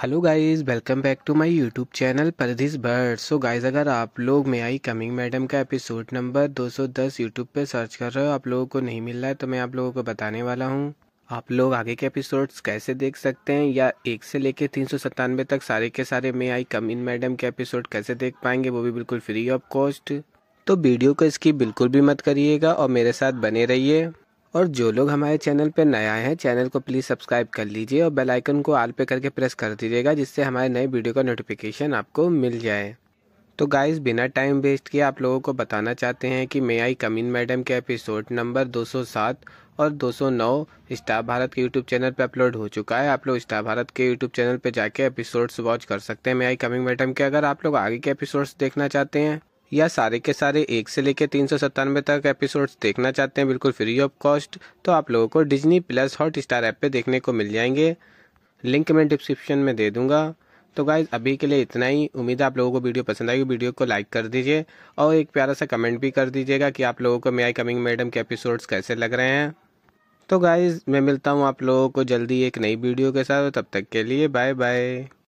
hello guys welcome back to my YouTube channel परधिस bird so guys अगर आप लोग मे आई कमिंग मैडम का एपिसोड नंबर 210 यूट्यूब पे सर्च कर रहे हो आप लोगों को नहीं मिल रहा है तो मैं आप लोगों को बताने वाला हूँ आप लोग आगे के एपिसोड्स कैसे देख सकते हैं या एक से लेके तीन सौ सत्तानवे तक सारे के सारे मे आई कमिंग मैडम के एपिसोड कैसे देख पाएंगे वो भी बिल्कुल फ्री ऑफ कॉस्ट तो वीडियो को इसकी बिल्कुल भी मत करिएगा और मेरे साथ बने रहिए और जो लोग हमारे चैनल पर नए आए हैं चैनल को प्लीज़ सब्सक्राइब कर लीजिए और बेल आइकन को आल पे करके प्रेस कर दीजिएगा जिससे हमारे नए वीडियो का नोटिफिकेशन आपको मिल जाए तो गाइस बिना टाइम वेस्ट किए आप लोगों को बताना चाहते हैं कि मे आई कमीन मैडम के एपिसोड नंबर 207 और 209 स्टार भारत के यूट्यूब चैनल पर अपलोड हो चुका है आप लोग स्टार भारत के यूट्यूब चैनल पर जाके एपिसोड्स वॉच कर सकते हैं मे आई कमिंग मैडम के अगर आप लोग आगे के एपिसोड्स देखना चाहते हैं या सारे के सारे एक से लेकर तीन सौ सत्तानवे तक एपिसोड्स देखना चाहते हैं बिल्कुल फ्री ऑफ कॉस्ट तो आप लोगों को Disney plus Hotstar app पर देखने को मिल जाएंगे लिंक मैं डिस्क्रिप्शन में दे दूंगा तो गाइज अभी के लिए इतना ही उम्मीद है आप लोगों को वीडियो पसंद आएगी वीडियो को लाइक कर दीजिए और एक प्यारा सा कमेंट भी कर दीजिएगा कि आप लोगों को मे आई कमिंग मैडम के एपिसोड्स कैसे लग रहे हैं तो गाइज मैं मिलता हूँ आप लोगों को जल्दी एक नई वीडियो के साथ तब तक के लिए बाय बाय